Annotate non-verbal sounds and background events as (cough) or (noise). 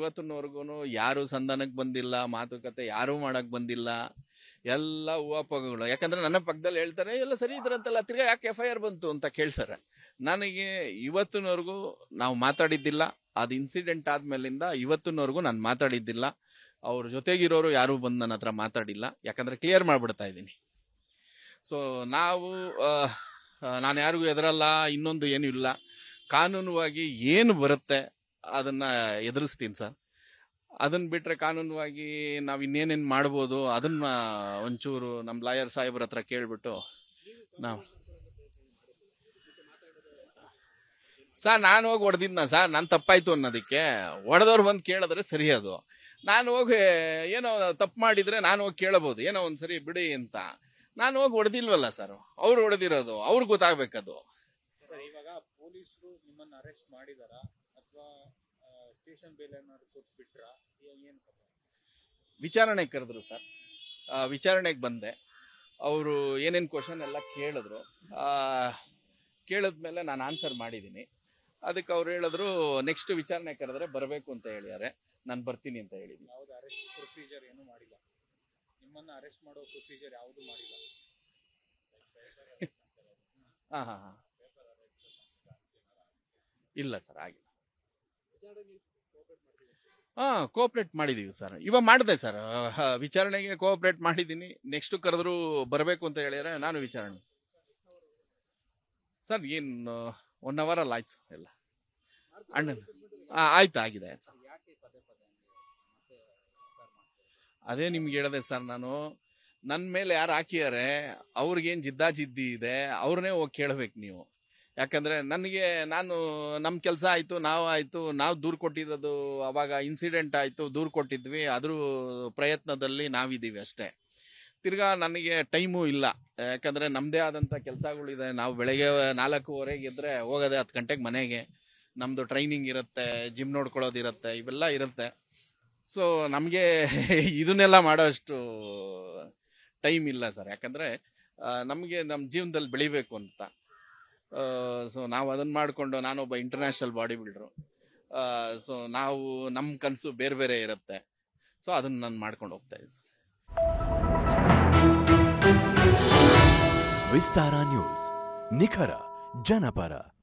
ಇವತ್ತಿನವರೆಗೂ ಯಾರು ಸಂಧಾನಕ್ಕೆ ಬಂದಿಲ್ಲ ಮಾತುಕತೆ ಯಾರೂ ಮಾಡಕ್ ಬಂದಿಲ್ಲ ಎಲ್ಲ ಊಹಾಪಗಳು ಯಾಕಂದ್ರೆ ನನ್ನ ಪಕ್ಕದಲ್ಲಿ ಹೇಳ್ತಾರೆ ಎಲ್ಲ ಸರಿ ಇದ್ರಂತಲ್ಲ ತಿರ್ಗಾ ಯಾಕೆ ಎಫ್ ಐ ಆರ್ ಬಂತು ಅಂತ ಕೇಳ್ತಾರೆ ನನಗೆ ಇವತ್ತಿನವರೆಗೂ ನಾವು ಮಾತಾಡಿದ್ದಿಲ್ಲ ಅದು ಇನ್ಸಿಡೆಂಟ್ ಆದ್ಮೇಲಿಂದ ಇವತ್ತಿನವರೆಗೂ ನಾನು ಮಾತಾಡಿದ್ದಿಲ್ಲ ಅವ್ರ ಜೊತೆಗಿರೋರು ಯಾರೂ ಬಂದು ನನ್ನ ಹತ್ರ ಮಾತಾಡಿಲ್ಲ ಯಾಕಂದ್ರೆ ಕ್ಲಿಯರ್ ಮಾಡಿಬಿಡ್ತಾ ಇದ್ದೀನಿ ಸೊ ನಾವು ನಾನು ಯಾರಿಗೂ ಎದರಲ್ಲ ಇನ್ನೊಂದು ಏನೂ ಇಲ್ಲ ಕಾನೂನುವಾಗಿ ಏನು ಬರುತ್ತೆ ಅದನ್ನ ಎದುರಿಸ್ತೀನಿ ಸರ್ ಅದನ್ನ ಬಿಟ್ರೆ ಕಾನೂನುವಾಗಿ ನಾವು ಇನ್ನೇನೇನು ಮಾಡ್ಬೋದು ಅದನ್ನ ಒಂಚೂರು ನಮ್ಮ ಲಾಯರ್ ಸಾಹೇಬ್ರ ಹತ್ರ ಕೇಳ್ಬಿಟ್ಟು ನಾವು ಸರ್ ನಾನು ಹೋಗಿ ಹೊಡೆದಿದ್ನ ಸರ್ ನಾನು ತಪ್ಪಾಯ್ತು ಅನ್ನೋದಕ್ಕೆ ಹೊಡೆದವ್ರು ಬಂದು ಕೇಳಿದ್ರೆ ಸರಿ ಅದು ನಾನು ಹೋಗಿ ಏನೋ ತಪ್ಪು ಮಾಡಿದ್ರೆ ನಾನು ಹೋಗಿ ಕೇಳಬಹುದು ಏನೋ ಒಂದು ಸರಿ ಬಿಡಿ ಅಂತ ನಾನು ಹೋಗಿ ಹೊಡೆದಿಲ್ವಲ್ಲ ಸರ್ ಅವ್ರು ಹೊಡೆದಿರೋದು ಅವ್ರಿಗೆ ಗೊತ್ತಾಗ್ಬೇಕದು ಸರ್ ಇವಾಗ ಪೊಲೀಸರು ನಿಮ್ಮನ್ನ ಅರೆಸ್ಟ್ ಮಾಡಿದಾರ ಅಥವಾ ಸ್ಟೇಷನ್ ಬೇಲ್ ಏನಾದ್ರು ಕೊಟ್ಬಿಟ್ರಾ ಏನು ವಿಚಾರಣೆಗೆ ಕರೆದ್ರು ಸರ್ ವಿಚಾರಣೆಗೆ ಬಂದೆ ಅವರು ಏನೇನು ಕ್ವಶನ್ ಎಲ್ಲ ಕೇಳಿದ್ರು ಕೇಳಿದ್ಮೇಲೆ ನಾನು ಆನ್ಸರ್ ಮಾಡಿದ್ದೀನಿ ಅದಕ್ಕೆ ಅವ್ರು ಹೇಳಿದ್ರು ನೆಕ್ಸ್ಟ್ ವಿಚಾರಣೆ ಕರೆದ್ರೆ ಬರಬೇಕು ಅಂತ ಹೇಳಿದ್ದಾರೆ ನಾನು ಬರ್ತೀನಿ ಅಂತ ಹೇಳಿದ್ದೀನಿ ಅರೆಸ್ಟ್ ಪ್ರೊಸೀಜರ್ ಏನು ಮಾಡಿಲ್ಲ ನಿಮ್ಮನ್ನು ಅರೆಸ್ಟ್ ಮಾಡೋ ಪ್ರೊಸೀಜರ್ ಯಾವುದು ಮಾಡಿಲ್ಲ ಹಾಂ ಹಾಂ ಹಾಂ ಇಲ್ಲ ಸರ್ ಆಗಿಲ್ಲ ಹಾಂ ಕೋಆಪ್ರೇಟ್ ಮಾಡಿದ್ದೀವಿ ಸರ್ ಇವಾಗ ಮಾಡಿದೆ ಸರ್ ವಿಚಾರಣೆಗೆ ಕೋಆಪರೇಟ್ ಮಾಡಿದ್ದೀನಿ ನೆಕ್ಸ್ಟ್ ಕರೆದ್ರು ಬರಬೇಕು ಅಂತ ಹೇಳಿದ್ರೆ ನಾನು ವಿಚಾರಣೆ ಸರ್ ಏನು ಒನ್ ಅವರ್ ಅಲ್ಲಿ ಆಯ್ತು ಸರ್ ಎಲ್ಲ ಅಣ್ಣ ಆಯ್ತು ಆಗಿದೆ ಸರ್ ಅದೇ ನಿಮ್ಗೆ ಹೇಳಿದೆ ಸರ್ ನಾನು ನನ್ನ ಮೇಲೆ ಯಾರು ಹಾಕಿದ್ದಾರೆ ಅವ್ರಿಗೇನು ಜಿದ್ದಾಜಿದ್ದಿ ಇದೆ ಅವ್ರನ್ನೇ ಹೋಗಿ ಕೇಳಬೇಕು ನೀವು ಯಾಕಂದ್ರೆ ನನಗೆ ನಾನು ನಮ್ಮ ಕೆಲಸ ಆಯಿತು ನಾವು ಆಯಿತು ನಾವು ದೂರು ಕೊಟ್ಟಿರೋದು ಅವಾಗ ಇನ್ಸಿಡೆಂಟ್ ಆಯಿತು ದೂರು ಕೊಟ್ಟಿದ್ವಿ ಅದ್ರ ಪ್ರಯತ್ನದಲ್ಲಿ ನಾವಿದ್ದೀವಿ ಅಷ್ಟೇ ತಿರ್ಗಾ ನನಗೆ ಟೈಮು ಇಲ್ಲ ಯಾಕಂದರೆ ನಮ್ಮದೇ ಆದಂಥ ಕೆಲಸಗಳಿದೆ ನಾವು ಬೆಳಗ್ಗೆ ನಾಲ್ಕೂವರೆಗೆ ಇದ್ದರೆ ಹೋಗೋದೇ ಹತ್ತು ಗಂಟೆಗೆ ಮನೆಗೆ ನಮ್ಮದು ಟ್ರೈನಿಂಗ್ ಇರುತ್ತೆ ಜಿಮ್ ನೋಡ್ಕೊಳ್ಳೋದಿರುತ್ತೆ ಇವೆಲ್ಲ ಇರುತ್ತೆ ಸೊ ನಮಗೆ (laughs) ಇದನ್ನೆಲ್ಲ ಮಾಡೋಷ್ಟು ಟೈಮ್ ಇಲ್ಲ ಸರ್ ಯಾಕಂದರೆ ನಮಗೆ ನಮ್ಮ ಜೀವನದಲ್ಲಿ ಬೆಳಿಬೇಕು ಅಂತ ಸೊ ನಾವು ಅದನ್ನ ಮಾಡಿಕೊಂಡು ನಾನೊಬ್ಬ ಇಂಟರ್ನ್ಯಾಷನಲ್ ಬಾಡಿ ಆ ಸೊ ನಾವು ನಮ್ಮ ಕನಸು ಬೇರೆ ಬೇರೆ ಇರುತ್ತೆ ಸೊ ಅದನ್ನು ನಾನು ಮಾಡ್ಕೊಂಡು ಹೋಗ್ತಾ ಇದ್ದೀನಿ ವಿಸ್ತಾರ ನ್ಯೂಸ್ ನಿಖರ ಜನಪರ